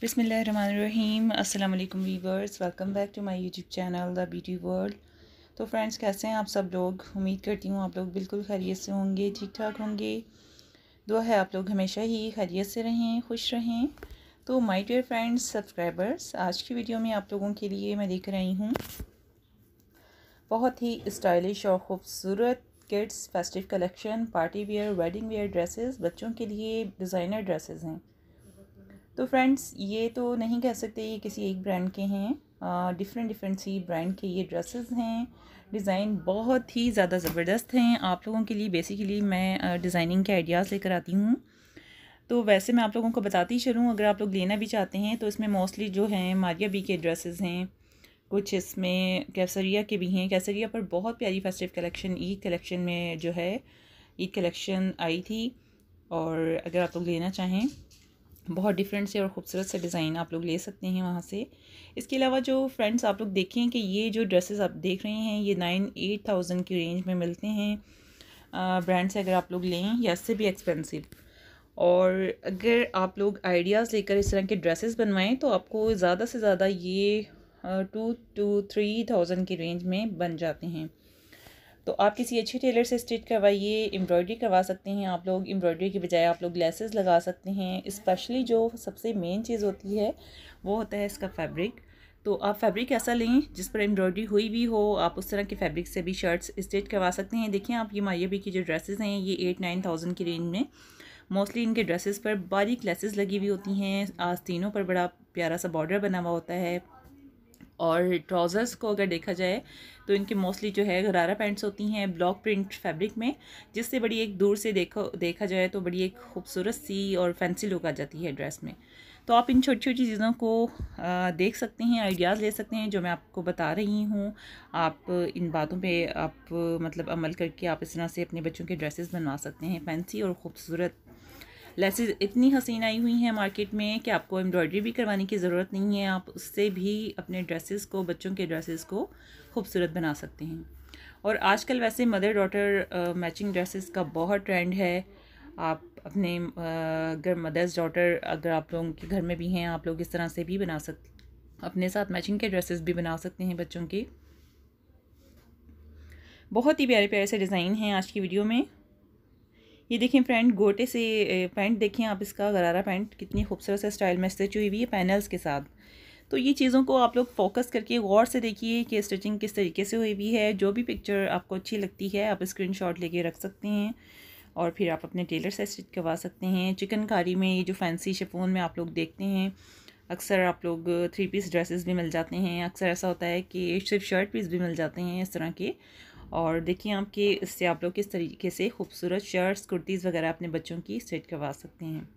बिसमीम अल्लाम viewers welcome back to my YouTube channel the beauty world तो friends कैसे हैं आप सब लोग उम्मीद करती हूँ आप लोग बिल्कुल खैरियत से होंगे ठीक ठाक होंगे दुआ है आप लोग हमेशा ही खैरियत से रहें खुश रहें तो माय डियर फ्रेंड्स सब्सक्राइबर्स आज की वीडियो में आप लोगों के लिए मैं देख रही हूँ बहुत ही स्टाइलिश और ख़ूबसूरत kids festive collection party wear wedding wear dresses बच्चों के लिए डिज़ाइनर ड्रेसेस हैं तो फ्रेंड्स ये तो नहीं कह सकते ये किसी एक ब्रांड के हैं डिफरेंट डिफरेंट सी ब्रांड के ये ड्रेसेस हैं डिज़ाइन बहुत ही ज़्यादा ज़बरदस्त हैं आप लोगों के लिए बेसिकली मैं डिज़ाइनिंग के आइडियाज़ लेकर आती हूँ तो वैसे मैं आप लोगों को बताती चलूँ अगर आप लोग लेना भी चाहते हैं तो इसमें मोस्टली जो हैं मारिया बी के ड्रेसेस हैं कुछ इसमें कैसरिया के भी हैं कैसरिया पर बहुत प्यारी फेस्टिव कलेक्शन ईद कलेक्शन में जो है ईद कलेक्शन आई थी और अगर आप लोग लेना चाहें बहुत डिफरेंट से और ख़ूबसूरत से डिज़ाइन आप लोग ले सकते हैं वहाँ से इसके अलावा जो फ्रेंड्स आप लोग देखें कि ये जो ड्रेसेस आप देख रहे हैं ये नाइन एट थाउजेंड की रेंज में मिलते हैं ब्रांड से अगर आप लोग लें या इससे भी एक्सपेंसिव और अगर आप लोग आइडियाज़ लेकर इस तरह के ड्रेसेस बनवाएं तो आपको ज़्यादा से ज़्यादा ये टू टू थ्री थाउजेंड की रेंज में बन जाते हैं तो आप किसी अच्छे टेलर से स्टिच करवाइए एम्ब्रॉयडरी करवा सकते हैं आप लोग एम्ब्रॉयडरी के बजाय आप लोग ग्लासेस लगा सकते हैं स्पेशली जो सबसे मेन चीज़ होती है वो होता है इसका फैब्रिक तो आप फैब्रिक ऐसा लें जिस पर एम्ब्रॉयडरी हुई भी हो आप उस तरह के फैब्रिक से भी शर्ट्स स्टिच करवा सकते हैं देखिए आप ये मायाबी की जो ड्रेसेस हैं ये एट नाइन थाउजेंड की रेंज में मोस्टली इनके ड्रेसेस पर बारीक लेसेस लगी हुई होती हैं आस्तीनों पर बड़ा प्यारा सा बॉर्डर बना हुआ होता है और ट्राउज़र्स को अगर देखा जाए तो इनकी मोस्टली जो है घरारा पैंट्स होती हैं ब्लॉक प्रिंट फैब्रिक में जिससे बड़ी एक दूर से देखो देखा जाए तो बड़ी एक खूबसूरत सी और फैंसी लुक आ जाती है ड्रेस में तो आप इन छोटी छोटी चीज़ों को देख सकते हैं आइडियाज़ ले सकते हैं जो मैं आपको बता रही हूँ आप इन बातों पे आप मतलब अमल करके आप इस तरह से अपने बच्चों के ड्रेसेस बनवा सकते हैं फैंसी और ख़ूबसूरत लेसेज इतनी हसीन आई हुई हैं मार्केट में कि आपको एम्ब्रॉयडरी भी करवाने की ज़रूरत नहीं है आप उससे भी अपने ड्रेसेस को बच्चों के ड्रेसेस को खूबसूरत बना सकते हैं और आजकल वैसे मदर डॉटर मैचिंग ड्रेसेस का बहुत ट्रेंड है आप अपने अगर मदर्स डॉटर अगर आप लोगों के घर में भी हैं आप लोग इस तरह से भी बना सकते अपने साथ मैचिंग के ड्रेसेस भी बना सकते हैं बच्चों के बहुत ही प्यारे प्यारे से डिज़ाइन हैं आज की वीडियो में ये देखें फ्रेंड गोटे से पैंट देखें आप इसका गरारा पैंट कितनी खूबसूरत से स्टाइल में स्टिच हुई हुई है पैनल्स के साथ तो ये चीज़ों को आप लोग फोकस करके गौर से देखिए कि स्टिचिंग किस तरीके से हुई हुई है जो भी पिक्चर आपको अच्छी लगती है आप शॉट लेके रख सकते हैं और फिर आप अपने टेलर से स्टिच करवा सकते हैं चिकनकारी में ये जो फैंसी शेफोन में आप लोग देखते हैं अक्सर आप लोग थ्री पीस ड्रेसेस भी मिल जाते हैं अक्सर ऐसा होता है कि सिर्फ शर्ट पीस भी मिल जाते हैं इस तरह के और देखिए आपके इससे आप लोग किस तरीके से खूबसूरत शर्ट्स कुर्तीज़ वगैरह अपने बच्चों की सेट करवा सकते हैं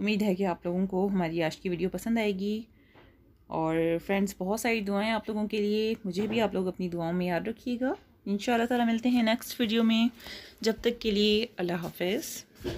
उम्मीद है कि आप लोगों को हमारी आज की वीडियो पसंद आएगी और फ्रेंड्स बहुत सारी दुआएं आप लोगों के लिए मुझे भी आप लोग अपनी दुआओं में याद रखिएगा इन ताला मिलते हैं नेक्स्ट वीडियो में जब तक के लिए अल्लाह हाफिज़